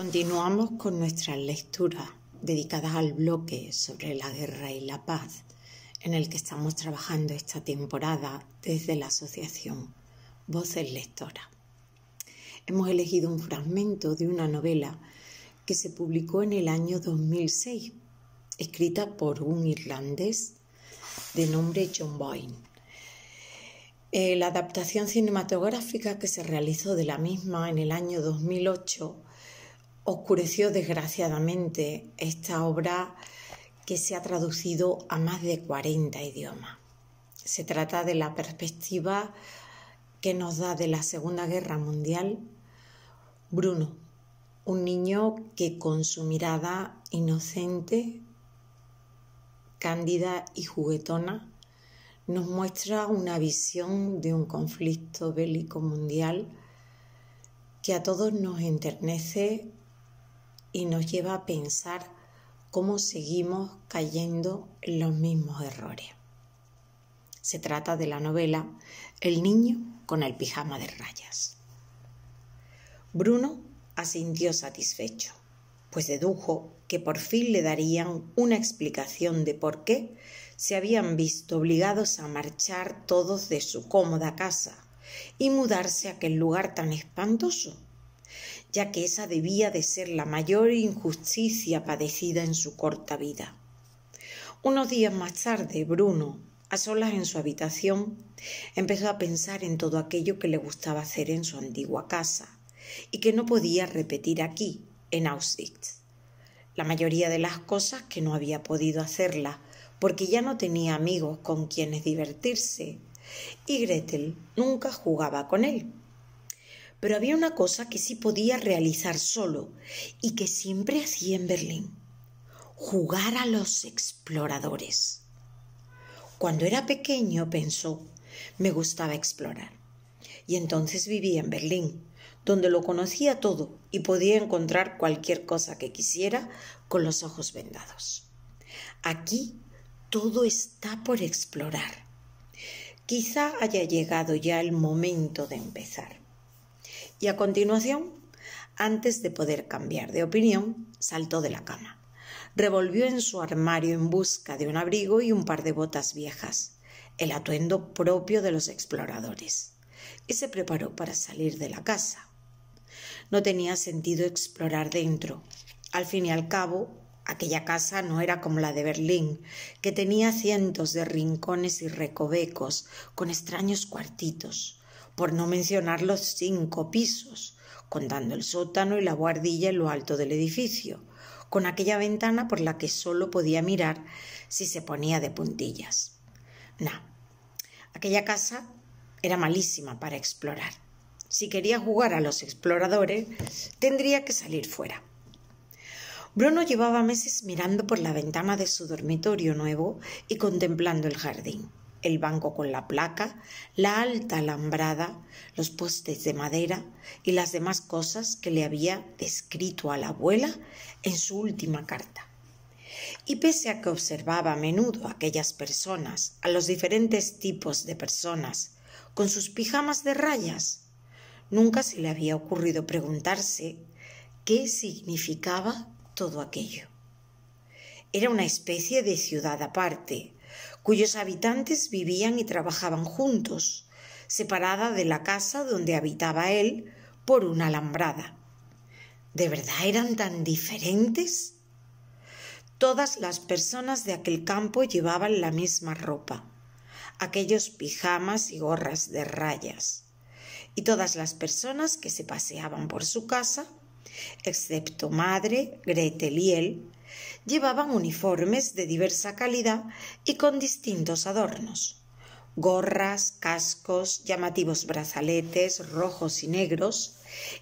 Continuamos con nuestras lecturas dedicadas al bloque sobre la guerra y la paz en el que estamos trabajando esta temporada desde la Asociación Voces Lectoras. Hemos elegido un fragmento de una novela que se publicó en el año 2006, escrita por un irlandés de nombre John Boyne. Eh, la adaptación cinematográfica que se realizó de la misma en el año 2008 oscureció desgraciadamente esta obra que se ha traducido a más de 40 idiomas. Se trata de la perspectiva que nos da de la Segunda Guerra Mundial Bruno, un niño que con su mirada inocente, cándida y juguetona, nos muestra una visión de un conflicto bélico mundial que a todos nos enternece y nos lleva a pensar cómo seguimos cayendo en los mismos errores. Se trata de la novela El niño con el pijama de rayas. Bruno asintió satisfecho, pues dedujo que por fin le darían una explicación de por qué se habían visto obligados a marchar todos de su cómoda casa y mudarse a aquel lugar tan espantoso ya que esa debía de ser la mayor injusticia padecida en su corta vida. Unos días más tarde, Bruno, a solas en su habitación, empezó a pensar en todo aquello que le gustaba hacer en su antigua casa y que no podía repetir aquí, en Auschwitz. La mayoría de las cosas que no había podido hacerla porque ya no tenía amigos con quienes divertirse y Gretel nunca jugaba con él. Pero había una cosa que sí podía realizar solo y que siempre hacía en Berlín, jugar a los exploradores. Cuando era pequeño, pensó, me gustaba explorar. Y entonces vivía en Berlín, donde lo conocía todo y podía encontrar cualquier cosa que quisiera con los ojos vendados. Aquí todo está por explorar. Quizá haya llegado ya el momento de empezar y a continuación, antes de poder cambiar de opinión, saltó de la cama. Revolvió en su armario en busca de un abrigo y un par de botas viejas, el atuendo propio de los exploradores, y se preparó para salir de la casa. No tenía sentido explorar dentro. Al fin y al cabo, Aquella casa no era como la de Berlín, que tenía cientos de rincones y recovecos, con extraños cuartitos, por no mencionar los cinco pisos, contando el sótano y la guardilla en lo alto del edificio, con aquella ventana por la que solo podía mirar si se ponía de puntillas. Nah, aquella casa era malísima para explorar. Si quería jugar a los exploradores, tendría que salir fuera. Bruno llevaba meses mirando por la ventana de su dormitorio nuevo y contemplando el jardín el banco con la placa, la alta alambrada, los postes de madera y las demás cosas que le había descrito a la abuela en su última carta. Y pese a que observaba a menudo a aquellas personas, a los diferentes tipos de personas, con sus pijamas de rayas, nunca se le había ocurrido preguntarse qué significaba todo aquello. Era una especie de ciudad aparte, cuyos habitantes vivían y trabajaban juntos, separada de la casa donde habitaba él por una alambrada. ¿De verdad eran tan diferentes? Todas las personas de aquel campo llevaban la misma ropa, aquellos pijamas y gorras de rayas, y todas las personas que se paseaban por su casa, excepto madre él, Llevaban uniformes de diversa calidad y con distintos adornos. Gorras, cascos, llamativos brazaletes rojos y negros,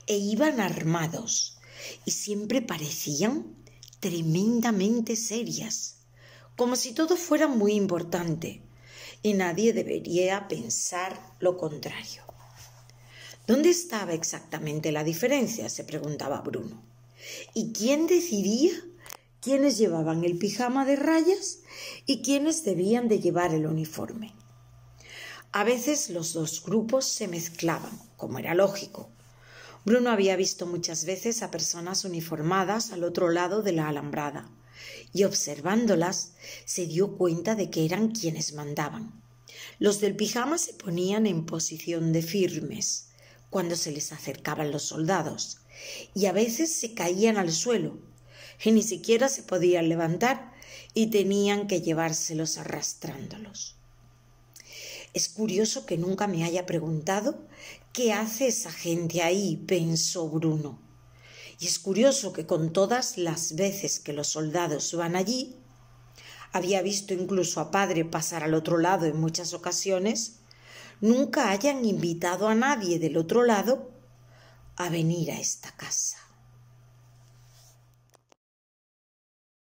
e iban armados, y siempre parecían tremendamente serias, como si todo fuera muy importante, y nadie debería pensar lo contrario. ¿Dónde estaba exactamente la diferencia? se preguntaba Bruno. ¿Y quién decidía quienes llevaban el pijama de rayas y quienes debían de llevar el uniforme. A veces los dos grupos se mezclaban, como era lógico. Bruno había visto muchas veces a personas uniformadas al otro lado de la alambrada y observándolas se dio cuenta de que eran quienes mandaban. Los del pijama se ponían en posición de firmes cuando se les acercaban los soldados y a veces se caían al suelo que ni siquiera se podían levantar y tenían que llevárselos arrastrándolos. Es curioso que nunca me haya preguntado qué hace esa gente ahí, pensó Bruno. Y es curioso que con todas las veces que los soldados van allí, había visto incluso a padre pasar al otro lado en muchas ocasiones, nunca hayan invitado a nadie del otro lado a venir a esta casa.